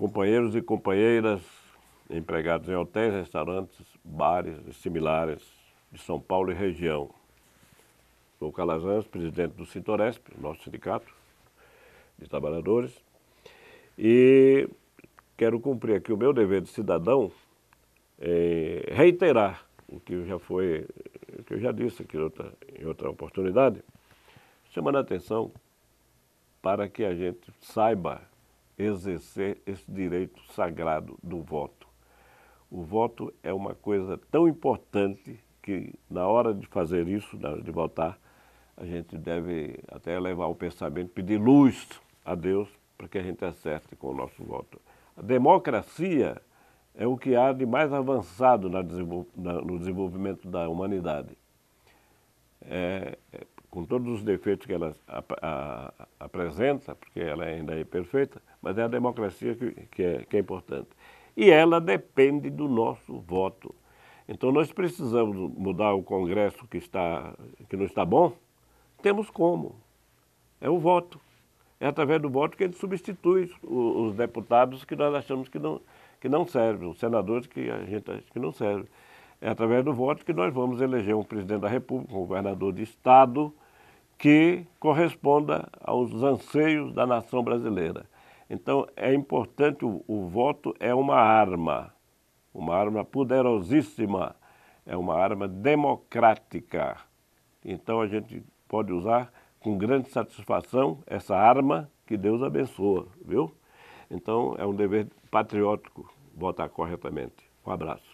companheiros e companheiras empregados em hotéis, restaurantes, bares e similares de São Paulo e região. Sou Calazans, presidente do Sintoresp, nosso sindicato de trabalhadores, e quero cumprir aqui o meu dever de cidadão, é, reiterar o que já foi, o que eu já disse aqui em outra, em outra oportunidade, chamando a atenção para que a gente saiba exercer esse direito sagrado do voto. O voto é uma coisa tão importante que, na hora de fazer isso, na hora de votar, a gente deve até levar o pensamento, pedir luz a Deus para que a gente acerte com o nosso voto. A democracia é o que há de mais avançado no desenvolvimento da humanidade. É, é com todos os defeitos que ela ap apresenta, porque ela ainda é perfeita, mas é a democracia que, que, é, que é importante. E ela depende do nosso voto. Então nós precisamos mudar o Congresso que, está, que não está bom? Temos como. É o voto. É através do voto que ele substitui os, os deputados que nós achamos que não, que não servem, os senadores que a gente acha que não servem. É através do voto que nós vamos eleger um presidente da República, um governador de Estado, que corresponda aos anseios da nação brasileira. Então é importante, o, o voto é uma arma, uma arma poderosíssima, é uma arma democrática. Então a gente pode usar com grande satisfação essa arma que Deus abençoa, viu? Então é um dever patriótico votar corretamente. Um abraço.